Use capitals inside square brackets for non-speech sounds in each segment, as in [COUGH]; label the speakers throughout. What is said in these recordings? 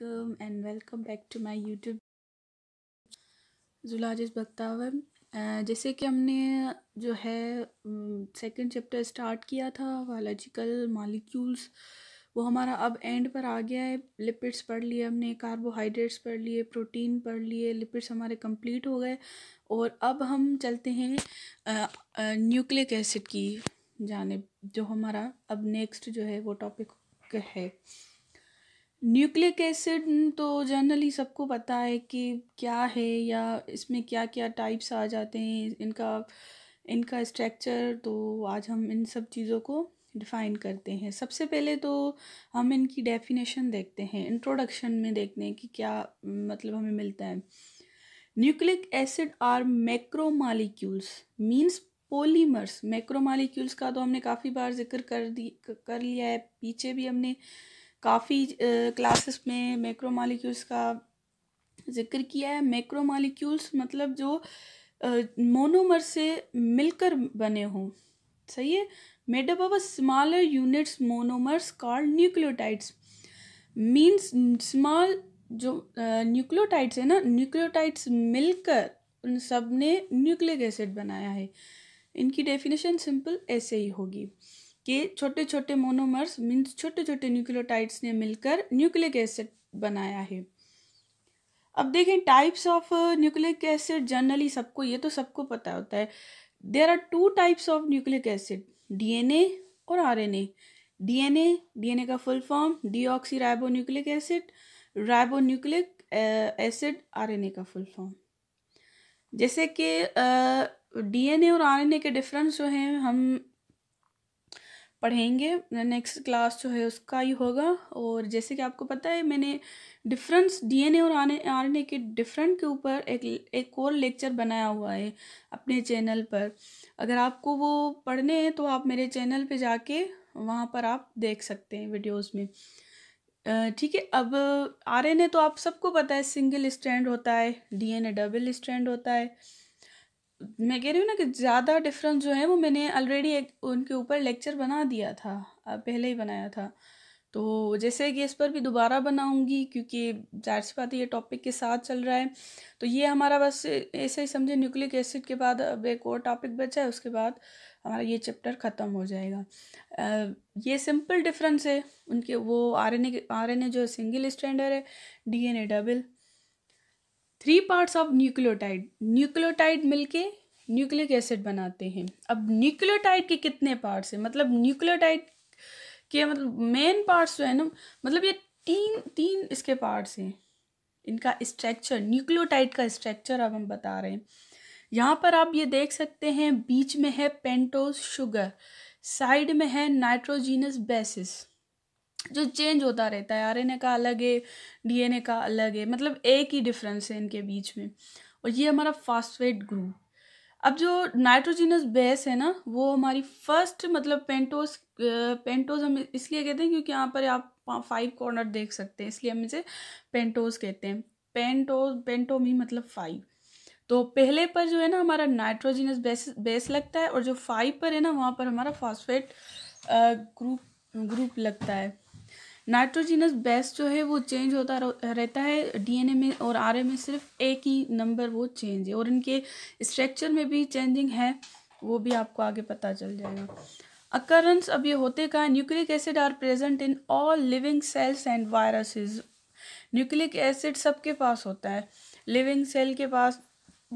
Speaker 1: alaikum and welcome back to my YouTube zoologist Bakhtawar जैसे कि हमने जो है सेकंड चैप्टर स्टार्ट किया था बायोलॉजिकल मॉलिक्यूल्स वो हमारा अब एंड पर आ गया है लिपिड्स पढ़ लिए हमने कार्बोहाइड्रेट्स पढ़ लिए प्रोटीन पढ़ लिए लिपिड्स हमारे कंप्लीट हो गए और अब हम चलते हैं न्यूक्लिक uh, एसिड uh, की जानब जो हमारा अब नेक्स्ट जो है वो टॉपिक है न्यूक्लिक एसिड तो जनरली सबको पता है कि क्या है या इसमें क्या क्या टाइप्स आ जाते हैं इनका इनका स्ट्रक्चर तो आज हम इन सब चीज़ों को डिफ़ाइन करते हैं सबसे पहले तो हम इनकी डेफिनेशन देखते हैं इंट्रोडक्शन में देखते हैं कि क्या मतलब हमें मिलता है nucleic acid are macromolecules means polymers macromolecules का तो हमने काफ़ी बार जिक्र कर दी कर लिया है पीछे भी हमने काफ़ी क्लासेस में मैक्रो मालिक्यूल्स का जिक्र किया है मैक्रो मालिक्यूल्स मतलब जो मोनोमर से मिलकर बने हों सही है made up of a smaller units monomers called nucleotides nucleotides small जो न्यूक्लियोटाइड्स है ना न्यूक्लियोटाइड्स मिलकर उन सब ने न्यूक्लिक एसिड बनाया है इनकी डेफिनेशन सिंपल ऐसे ही होगी कि छोटे छोटे मोनोमर्स मीन्स छोटे छोटे न्यूक्लियोटाइड्स ने मिलकर न्यूक्लिक एसिड बनाया है अब देखें types of nucleic acid generally सबको ये तो सबको पता होता है there are two types of nucleic acid DNA और आरएनए डीएनए डीएनए का full form oxy ribo nucleic acid ribo nucleic acid RNA का फुल फॉर्म जैसे कि डीएनए uh, और आरएनए के डिफरेंस जो हैं हम पढ़ेंगे नेक्स्ट क्लास जो है उसका ही होगा और जैसे कि आपको पता है मैंने डिफरेंस डीएनए और आर आरएनए के डिफरेंट के ऊपर एक एक और लेक्चर बनाया हुआ है अपने चैनल पर अगर आपको वो पढ़ने हैं तो आप मेरे चैनल पे जाके वहाँ पर आप देख सकते हैं वीडियोस में ठीक है अब आरएनए तो आप सबको पता है सिंगल स्टैंड होता है डीएनए डबल स्टैंड होता है मैं कह रही हूँ ना कि ज़्यादा डिफरेंस जो है वो मैंने ऑलरेडी एक उनके ऊपर लेक्चर बना दिया था पहले ही बनाया था तो जैसे कि इस पर भी दोबारा बनाऊंगी क्योंकि जाहिर सी बात ये टॉपिक के साथ चल रहा है तो ये हमारा बस ऐसे ही समझे न्यूक्लिक एसिड के बाद अब एक और टॉपिक बचा है उसके बाद हमारा ये चैप्टर ख़त्म हो जाएगा ये सिंपल डिफरेंस है उनके वो आरएनए आरएनए जो सिंगल स्टैंडर्ड है DNA double three parts of nucleotide nucleotide मिलके न्यूक्लिक एसिड बनाते हैं अब न्यूक्लियोटाइड के कितने पार्ट्स हैं मतलब न्यूक्लियोटाइड के मतलब मेन पार्ट्स जो है ना मतलब ये तीन तीन इसके पार्ट्स हैं इनका स्ट्रक्चर न्यूक्लियोटाइड का स्ट्रक्चर अब हम बता रहे हैं यहाँ पर आप ये देख सकते हैं बीच में है पेंटोज शुगर साइड में है नाइट्रोजीनस बेसिस जो चेंज होता रहता है ए का अलग है डीएनए का अलग है मतलब एक ही डिफरेंस है इनके बीच में और ये हमारा फास्फेट ग्रुप अब जो नाइट्रोजिनस बेस है ना वो हमारी फर्स्ट मतलब पेंटोस पेंटोस हम इसलिए कहते हैं क्योंकि यहाँ पर आप फाइव कॉर्नर देख सकते हैं इसलिए हम इसे पेंटोस कहते हैं पेंटोस पेंटो मी मतलब फाइव तो पहले पर जो है ना हमारा नाइट्रोजिनस बेस बेस लगता है और जो फाइव पर है ना वहाँ पर हमारा फॉस्फेट ग्रुप ग्रुप लगता है नाइट्रोजिनस बेस जो है वो चेंज होता रहता है डीएनए में और आर में सिर्फ एक ही नंबर वो चेंज है और इनके स्ट्रक्चर में भी चेंजिंग है वो भी आपको आगे पता चल जाएगा अकरंस अब ये होते का nucleic acid are present in all living cells and viruses nucleic acid सबके पास होता है लिविंग सेल के पास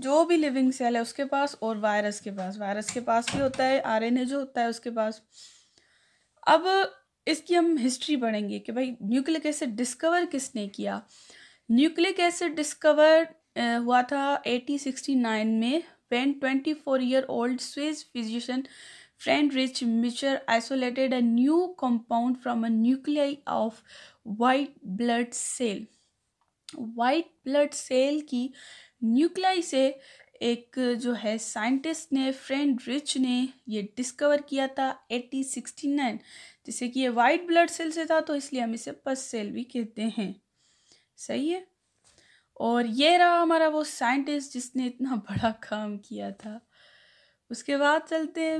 Speaker 1: जो भी लिविंग सेल है उसके पास और वायरस के पास वायरस के पास भी होता है आर जो होता है उसके पास अब इसकी हम हिस्ट्री पढ़ेंगे कि भाई न्यूक्लिक एसिड डिस्कवर किसने किया न्यूक्लिक एसिड डिस्कवर हुआ था नाइन में twenty four year old Swiss physician Friedrich Miescher isolated a new compound from a nuclei of white blood cell white blood cell की nuclei से एक जो है साइंटिस्ट ने फ्रेंड रिच ने ये डिस्कवर किया था 1869 जिसे कि ये वाइट ब्लड सेल से था तो इसलिए हम इसे पस सेल भी कहते हैं सही है और ये रहा हमारा वो साइंटिस्ट जिसने इतना [LAUGHS] बड़ा काम किया था उसके बाद चलते हैं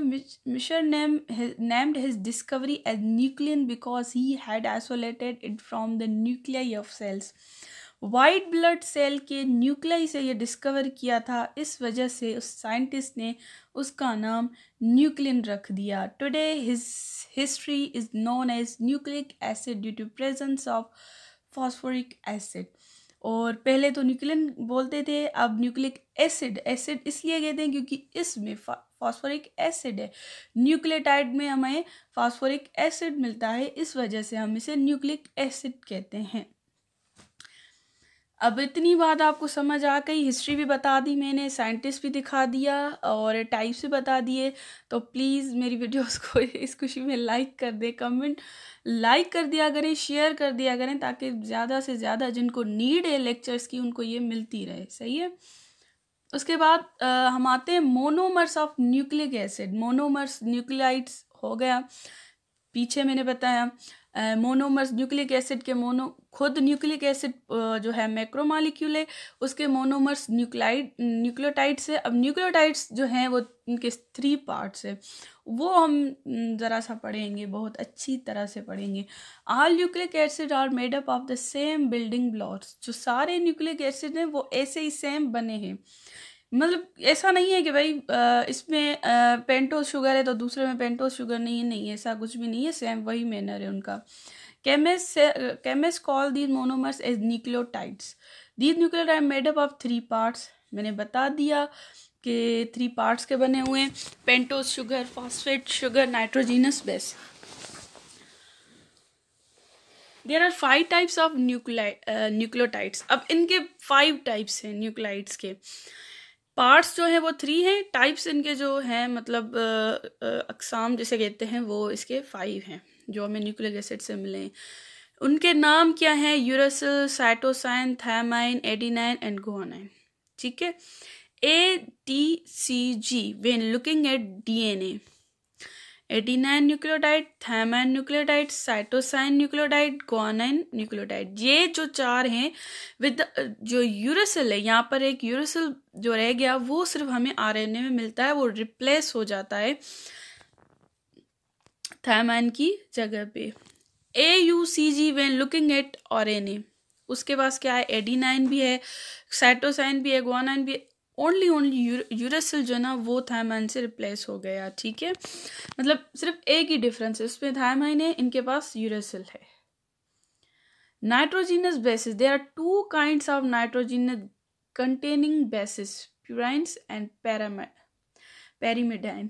Speaker 1: Miescher name named his discovery as nuclein because he had isolated it from the nuclei of cells white blood cell के न्यूक्लियाई से ये डिस्कवर किया था इस वजह से उस साइंटिस्ट ने उसका नाम न्यूक्लियन रख दिया today his history is known as nucleic acid due to presence of phosphoric acid और पहले तो न्यूक्लियन बोलते थे अब न्यूक्लिक एसिड एसिड इसलिए कहते हैं क्योंकि इसमें फॉस्फोरिक एसिड है न्यूक्लियोटाइड में हमें फॉस्फोरिक एसिड मिलता है इस वजह से हम इसे न्यूक्लिक एसिड कहते हैं अब इतनी बात आपको समझ आ गई हिस्ट्री भी बता दी मैंने साइंटिस्ट भी दिखा दिया और टाइप्स भी बता दिए तो प्लीज़ मेरी वीडियोस को [LAUGHS] इस खुशी में लाइक कर दें कमेंट लाइक कर दिया करें शेयर कर दिया करें ताकि ज़्यादा से ज़्यादा जिनको नीड है लेक्चर्स की उनको ये मिलती रहे सही है उसके बाद आ, हम आते हैं monomers of nucleic acid monomers nucleotides हो गया पीछे मैंने बताया मोनोमर्स न्यूक्लिक एसिड के मोनो खुद न्यूक्लिक एसिड जो है मैक्रोमालिक्यूल है उसके मोनोमर्स न्यूक्लाइड न्यूक्लियोटाइड्स है अब न्यूक्लियोटाइड्स जो हैं वो उनके थ्री पार्ट्स है वो हम ज़रा सा पढ़ेंगे बहुत अच्छी तरह से पढ़ेंगे all nucleic acid are made up of the same building blocks जो सारे न्यूक्लिक एसिड हैं वो ऐसे ही सेम बने हैं मतलब ऐसा नहीं है कि भाई इसमें पेंटोज शुगर है तो दूसरे में पेंटोज शुगर नहीं है नहीं ऐसा कुछ भी नहीं है सेम वही मैनर है उनका chemists uh, call these monomers as nucleotides these nucleotide nucleotides are made up मैंने बता दिया कि थ्री पार्ट्स के बने हुए हैं pentose sugar phosphate sugar nitrogenous base there are five types of nuclei nucleotides अब इनके फाइव टाइप्स हैं न्यूक्लाइड्स के पार्ट्स जो हैं वो थ्री हैं टाइप्स इनके जो हैं मतलब अकसाम जिसे कहते हैं वो इसके फाइव हैं जो हमें न्यूक्लिक एसिड से मिले हैं उनके नाम क्या हैं uracil cytosine thymine adenine and guanine ठीक है A T C G when looking at D N A adenine nucleotide thymine nucleotide cytosine nucleotide guanine nucleotide ये जो चार हैं विद जो यूरोसिल है यहाँ पर एक यूरोसिल जो रह गया वो सिर्फ हमें आरएनए में मिलता है वो रिप्लेस हो जाता है थैमाइन की जगह पे A U C G when looking at और उसके पास क्या है एडीनाइन भी है साइटोसाइन भी है गोनाइन भी है ओनली ओनली यूरेसिल जो है ना वो थायमाइन से रिप्लेस हो गया ठीक है मतलब सिर्फ एक ही डिफरेंस है उसमें थायमाइन है इनके पास यूरेसिल है nitrogenous bases there are two kind of nitrogenous containing bases purines and pyrimidine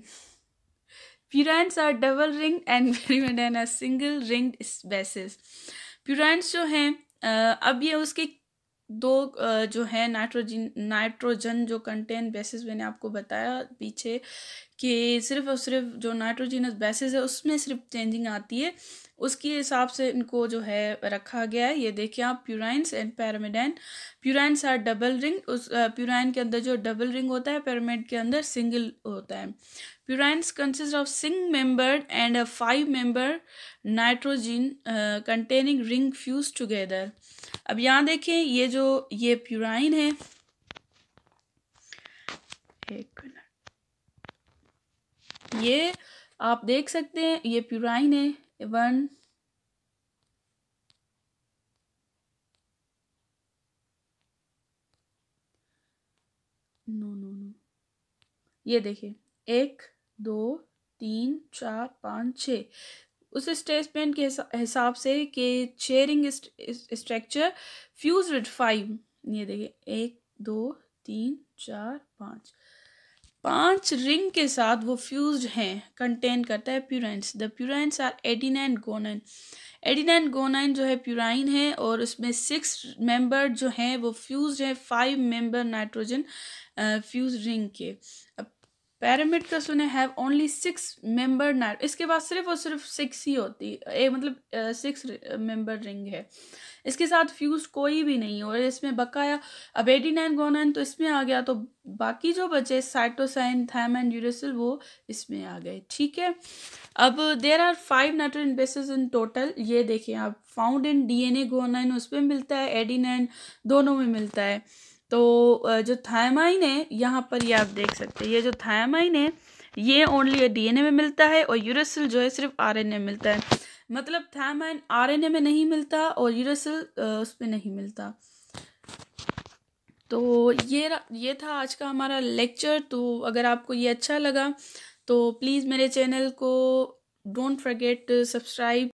Speaker 1: purines are double ring and pyrimidine are single ring bases purines जो हैं अब ये उसके दो जो है नाइट्रोजन नाइट्रोजन जो कंटेंट बेसिस मैंने आपको बताया पीछे कि सिर्फ और सिर्फ जो नाइट्रोजीनस बेसिस है उसमें सिर्फ चेंजिंग आती है उसके हिसाब से इनको जो है रखा गया है ये देखिए आप purines and pyrimidine purines are double ring उस प्यूराइन के अंदर जो डबल रिंग होता है पैरामिड के अंदर सिंगल होता है प्यूराइंस कंसिस्ट ऑफ सिंग member and a five member nitrogen containing ring fused together अब यहाँ देखें ये जो ये प्यूराइन है एक ये आप देख सकते हैं ये प्यूराइन है वन नो नो नो ये देखिए एक दो तीन चार पाँच छ उस पेंट के हिसाब से के चेयरिंग स्ट्रक्चर फ्यूज विद फाइव ये देखिए एक दो तीन चार पाँच पांच रिंग के साथ वो फ्यूज हैं कंटेन करता है purines the purines are adenine and guanine adenine and guanine जो है प्यूराइन है और उसमें सिक्स मेंबर जो हैं वो फ्यूज हैं five member nitrogen fused ring के अब पैरामिड का सुने हैव ओनली सिक्स मेंबर नाइट इसके बाद सिर्फ और सिर्फ सिक्स ही होती ए मतलब सिक्स मेंबर रिंग है इसके साथ फ्यूज कोई भी नहीं और इसमें बकाया अब एटी नाइन गोनाइन तो इसमें आ गया तो बाकी जो बचे साइटोसाइन थैम एंड यूरेसिल वो इसमें आ गए ठीक है अब there are five nitrogen bases in total ये देखें आप फाउंड इन गो गोनाइन उसमें मिलता है एडी नाइन दोनों में मिलता है तो जो थायमाइन है यहाँ पर ये आप देख सकते हैं ये जो थायमाइन है ये ओनली डीएनए में मिलता है और यूरेसिल जो है सिर्फ आरएनए में मिलता है मतलब थायमाइन आरएनए में नहीं मिलता और यूरेसिल उसमें नहीं मिलता तो ये ये था आज का हमारा लेक्चर तो अगर आपको ये अच्छा लगा तो प्लीज़ मेरे चैनल को डोंट फर्गेट सब्सक्राइब